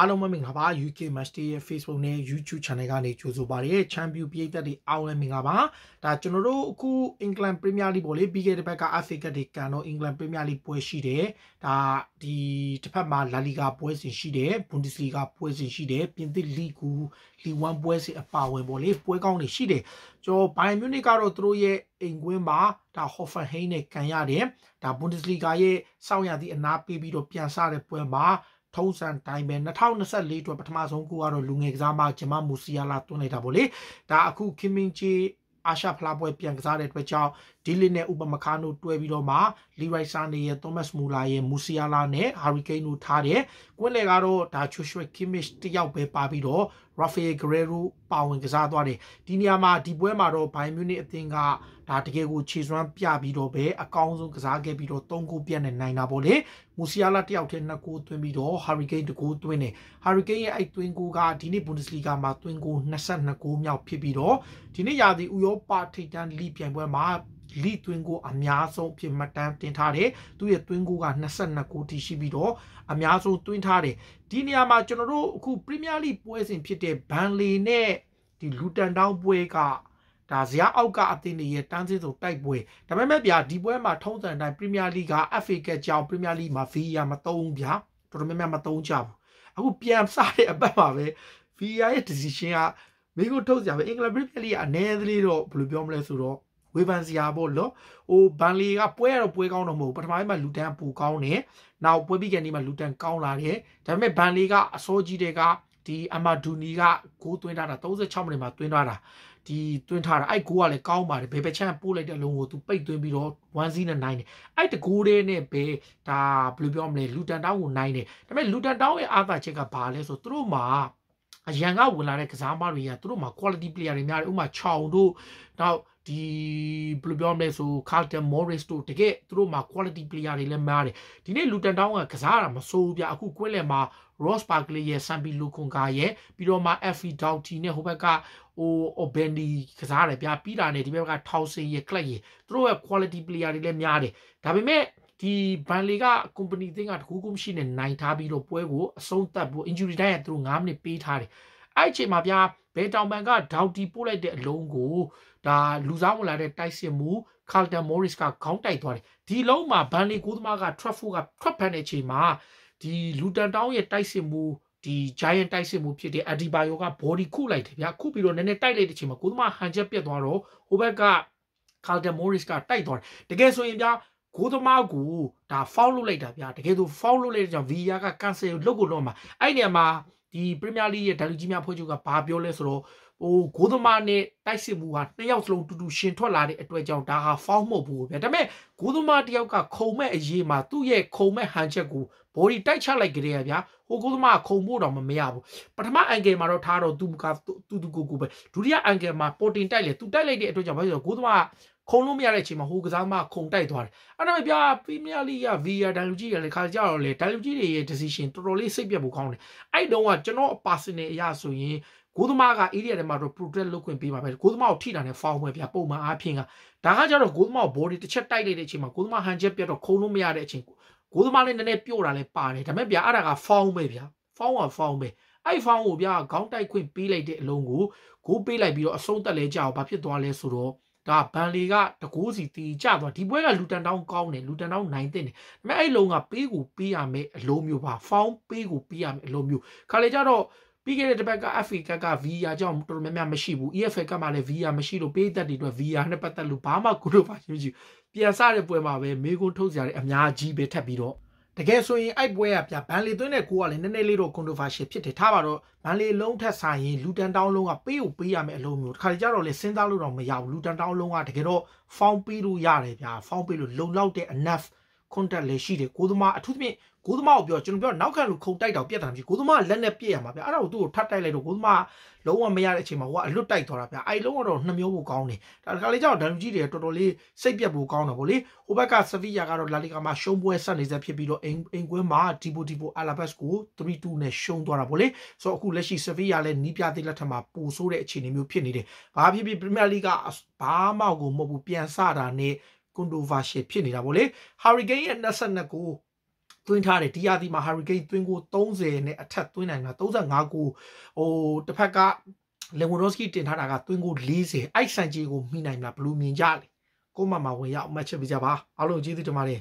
အားလုံးပဲမင်္ဂလာပါ UK Match Day ရဲ့ Facebook နဲ့ YouTube Channel ကနေကြိုဆိုပါရစေ Champion ပြည်သက်တွေအားလုံးပဲမင်္ဂလာပါဒါကျွန်တော်တို့အခု England Premier League ပေါ့လေပြီးခဲ့တဲ့ဘက်က FA Cup တွေကန်တော့ England Premier League ပွဲရှိတယ်ဒါဒီတစ်ဖက်မှာ La Liga ပွဲစဉ်ရှိတယ် Bundesliga ပွဲစဉ်ရှိတယ်ပြင်သစ် League 2 League 1ပွဲစဉ်အပါဝင်ပေါ့လေပွဲကောင်းတွေရှိတယ်ကျွန်တော် Bayern Munich ကတော့သူတို့ရဲ့အိမ်ကွင်းမှာဒါ Hoffenheim နဲ့ကန်ရတယ်ဒါ Bundesliga ရဲ့စောင့်ရသည့်အနာပေးပြီးတော့ပြန်ဆတဲ့ပွဲမှာထုံးစံတိုင်းပဲ2024အတွက်ပထမဆုံးကိုကတော့လူငယ်ကစားမဂျမမူစီယာလာတွန်းလိုက်တာပေါ့လေဒါအခုခင်မင်းကြီးအာရှဖလားပွဲပြန်ကစားတဲ့အတွက်ကြောင့်ဒီလစ်နဲ့ဥပမာခါနိုတွဲပြီးတော့မှလီရိုက်ဆာနေရဲ့သောမတ်မူလာရဲ့မူဆီယာလာနဲ့ဟာရီကိန်းတို့ထားတယ်ကွင်းလေကတော့ဒါချူရွှေကီမစ်တယောက်ပဲပါပြီးတော့ရာဖယ်ဂရဲရိုပါဝင်ကစားသွားတယ်ဒီနေရာမှာဒီပွဲမှာတော့ဘိုင်မြူနစ်အသင်းကဒါတကယ်ကိုခြေစွမ်းပြပြီးတော့ပဲအကောင်းဆုံးကစားခဲ့ပြီးတော့၃ဂိုးပြတ်နေနိုင်တာပေါ့လေမူဆီယာလာတယောက်ထဲ၂ဂိုးသွင်းပြီးတော့ဟာရီကိန်းတဂိုးသွင်းတယ်ဟာရီကိန်းရဲ့အဲ့သွင်းဂိုးကဒီနေ့ဘွန်ဒက်စလီဂါမှာသွင်းဂိုး22ဂိုးမြောက်ဖြစ်ပြီးတော့ဒီနေ့ရာသီဥရောပထိပ်တန်းလိပြိုင်ပွဲမှာလိသွင်းကိုအများဆုံးအဖြစ်မှတ်တမ်းတင်ထားတယ်သူရဲ့သွင်းကိုက22ကိုထိရှိပြီးတော့အများဆုံးသွင်းထားတယ်ဒီနေရာမှာကျွန်တော်တို့အခု Premier League ပွဲစဉ်ဖြစ်တဲ့ဘန်လီနဲ့ဒီလူတန်တောင်းပွဲကဒါဇရာအောက်ကအသင်းတွေရဲ့တန်းစင်းစုံတိုက်ပွဲဒါပေမဲ့ဗျာဒီပွဲမှာထုံးစံတိုင်း Premier League က FA Cup ကြောင် Premier League မှာ VAR မသုံးဗျာတော်တော်များများမသုံးကြဘူးအခုပြန်စတဲ့အပတ်မှာပဲ VAR ရဲ့ decision ကမိကိုထုတ်ကြပဲအင်္ဂလန် Premier League ကအနည်းသေးတော့ဘယ်လိုပြောမလဲဆိုတော့ဝေဖန်စရာပေါ့လို့ဟိုဘန်လီကပွဲရတော့ပွဲကောင်းတော့မဟုတ်ပထမပိုင်းမှာလူတန်းပူကောင်းတယ်နောက်ပွဲပြီးကန်ဒီမှာလူတန်းကောင်းလာတယ်ဒါပေမဲ့ဘန်လီကအစိုးကြီးတွေကဒီအမဒူနီကဂိုးသွင်းထားတာ36မိနစ်မှာသွင်းထားတာဒီသွင်းထားတာအဲ့ဂိုးကလည်းကောင်းပါတယ်ဘယ်ဘက်ချမ်းပို့လိုက်တဲ့အလုံးကိုသူပိတ်သွင်းပြီးတော့1စီးနဲ့နိုင်တယ်အဲ့တကူတဲ့နဲ့ပဲဒါဘယ်လိုပြောမလဲလူတန်တောင်းကိုနိုင်တယ်ဒါပေမဲ့လူတန်တောင်းရဲ့အာသာချက်ကဘာလဲဆိုသူတို့မှာအရန်ကဝင်လာတဲ့ကစားမတွေကသူတို့မှာ quality player တွေများတယ်ဥပမာချောင်တို့နောက်ဒီဘယ်လိုပြောမလဲဆို Carlton Morris တို့တကယ်သူတို့မှာ quality player တွေလည်းမားတယ်ဒီနေ့ Luton Town ကကစားတာမဆိုးပြအခုကွင်းလယ်မှာ Ross Barkley ရဲ့ Sambi Lukonga ရဲ့ပြီးတော့မှ FE Doughty နဲ့ဟိုဘက်ကဟို Obendi ကစားတယ်ဗျာပြီးတာနဲ့ဒီဘက်က Thompson ရဲ့ Clark ရဲ့သူတို့ရဲ့ quality player တွေလည်းများတယ်ဒါပေမဲ့ဒီ Burnley က company သင်းကတကူးကူးမရှိနဲ့နိုင်ထားပြီးတော့ပွဲကိုအဆုံးသတ်ဖို့ injury time ကသူတို့9မိနစ်ပေးထားတယ်အဲ့အချိန်မှာဗျာဘဲတောင်ပန်ကဒေါက်တီပို့လိုက်တဲ့အလုံးကိုဒါလူစားဝင်လာတဲ့တိုက်စစ်မှုကာလ်တန်မော်ရစ်ကခေါင်းတိုက်သွားတယ်ဒီလုံးမှာဘန်လီကိုသမားကထရက်ဖို့ကထွက်ဖန်တဲ့အချိန်မှာဒီလူတန်တောင်းရဲ့တိုက်စစ်မှုဒီ giant တိုက်စစ်မှုဖြစ်တဲ့အဒီဘိုင်ယိုက body ခုလိုက်တယ်ဗျာခုပြီးတော့နည်းနည်းတိုက်လိုက်တဲ့အချိန်မှာကိုသမားဟန်ချက်ပြတ်သွားတော့ဟိုဘက်ကကာလ်တန်မော်ရစ်ကတိုက်သွားတယ်တကယ်ဆိုရင်ဗျာကိုသမားကိုဒါ foul လုပ်လိုက်တာဗျာတကယ်ဆို foul လုပ်လိုက်တဲ့ကြောင့် VAR က cancel လုပ်ကိုလုပ်မှာအဲ့နေရာမှာဒီပရီးမီးယားလိရဲ့ဒါလူကြီးများဖွဲ့ချုပ်ကဘာပြောလဲဆိုတော့ဟိုဂိုးသမားနဲ့တိုက်စစ်မှုဟာနှစ်ယောက်စလုံးတူတူရှင်ထွက်လာတဲ့အတွက်ကြောင့်ဒါဟာဖောင်းမဟုတ်ဘူးဗျာဒါပေမဲ့ဂိုးသမားတစ်ယောက်ကခုံမဲ့အရေးမှာသူ့ရဲ့ခုံမဲ့ဟန်ချက်ကိုဘော်ဒီတိုက်ချလိုက်ကြတယ်ဗျာဟိုဂိုးသမားကခုံဖို့တော့မမရဘူးပထမအန်ကယ်မှာတော့ထားတော့သူကသူသူကိုကိုပဲဒုတိယအန်ကယ်မှာပေါ်တင်တိုက်လေသူတိုက်လိုက်တဲ့အတွက်ကြောင့်ဘာလို့လဲဆိုတော့ဂိုးသမားကခုံလို့မရတဲ့အချိန်မှာဟိုကစားမခုံတိုက်သွားတယ်အဲ့ဒါပဲပြပရီးမီးယားလိဂ်က VAR ဒန်လူကြီးရလေခါကြတော့လေဒန်လူကြီးတွေရဲ့ decision တော်တော်လေးစိတ်ပြတ်ဖို့ကောင်းတယ်အဲ့တုန်းကကျွန်တော်အ personal အရာဆိုရင်ကိုသမားက area ထဲမှာတော့ protect လုပ်ခွင့်ပေးပါပဲကိုသမားကိုထိတာနဲ့ foul ပဲဗျပုံမှန်အားဖြင့်ကဒါကကြတော့ကိုသမားကို body တစ်ချက်တိုက်လိုက်တဲ့အချိန်မှာကိုသမား hand jab ပြတ်တော့ခုံလို့မရတဲ့အချိန်ကိုသမားလည်းနည်းနည်းပြော့တာလည်းပါတယ်ဒါပေမဲ့ဗျအဲ့ဒါက foul ပဲဗျ foul က foul ပဲအဲ့ foul ကိုဗျခေါင်းတိုက်ခွင့်ပေးလိုက်တဲ့အလုံးကိုကိုပေးလိုက်ပြီးတော့အဆုံးသက်လဲကြအောင်ဘာဖြစ်သွားလဲဆိုတော့ဒါဘန်လီကတကိုးစီတီကြသွားဒီပွဲကလူတန်တောင်းကောင်းတယ်လူတန်တောင်းနိုင်တဲ့တယ်ဒါပေမဲ့အဲ့လုံကပေးကိုပေးရမယ်အလိုမျိုးပါဖောင်းပေးကိုပေးရမယ်အလိုမျိုးခါလေကြတော့ပြီးခဲ့တဲ့တစ်ပတ်က FA ကက VR ကြောင့်တော်တော်များများမရှိဘူး EFA ကမှလည်း VR မရှိလို့ပေးသက်တွေအတွက် VR နဲ့ပတ်သက်လို့ဘာမှကိုလို့ပါရှိမရှိပြန်စတဲ့ပွဲမှာပဲမေးခွန်းထုတ်ကြရတယ်အများကြီးပဲထပ်ပြီးတော့တကယ်ဆိုရင်အိုက်ပွဲကပြဘန်လီသွင်းတဲ့ကိုကလည်းနည်းနည်းလေးတော့ controversial ဖြစ်တယ်ထားပါတော့ဘန်လီလုံးထက်ဆိုင်ရင်လူတန်တောင်းလုံးကပေးကိုပေးရမယ်အလုံးမျိုးတခါကြတော့လေစဉ်းစားလို့တော့မရဘူးလူတန်တောင်းလုံးကတကယ်တော့ found ပေးလို့ရတယ်ဗျာ found ပေးလို့လုံလောက်တဲ့ enough contact လည်းရှိတယ်ကိုသမားအထူးသဖြင့်ကိုသမားကိုပြောကျွန်တော်ပြောနောက်ခံလူခုံတိုက်တော့ပြက်တာမရှိကိုသမားကလက်နဲ့ပြက်ရမှာဗျအဲ့ဒါကိုသူ့ကိုထပ်တိုက်လိုက်တော့ကိုသမားကလုံးဝမရတဲ့အချိန်မှာဟိုကအလွတ်တိုက်သွားတာဗျအဲ့လုံးဝတော့နှမျိုးဖို့ကောင်းတယ်ဒါတခါလေးကျတော့ဒန်ကြီးတွေတော်တော်လေးစိတ်ပြက်ဖို့ကောင်းတာဗောလေဟိုဘက်ကဆဗီယာကတော့လာလီဂါမှာရှုံးပွဲဆက်နေဆက်ဖြစ်ပြီးတော့အင်အင်ကွင်းမှာဒီဘိုဒီဘိုအာလာဘတ်ကို3-2နဲ့ရှုံးသွားတာဗောလေဆိုတော့အခုလက်ရှိဆဗီယာလည်းနီးပြသေးလက်ထက်မှာပိုဆိုးတဲ့အခြေအနေမျိုးဖြစ်နေတယ်ဘာဖြစ်ဖြစ်ပရီးမီးယားလိဂဘာမှကိုမဟုတ်ဘူးပြန်ဆတာနဲ့ controversial ဖြစ်နေတာဗောလေ hurricane ရဲ့22ကိုသွင်းထားတယ်ဒီရာသီမှာ hurricane သွင်းကို30နဲ့အထက်သွင်းနိုင်တာ35ကိုဟိုတစ်ဖက်ကလေဝန်ဒိုစကီတင်ထားတာကသွင်းကို40အိုက်ဆန်ဂျီကိုမိနိုင်မလားဘယ်လိုမြင်ကြလဲကိုမမဝင်ရအောင်မှတ်ချက်ပေးကြပါအားလုံးကျေးဇူးတင်ပါတယ်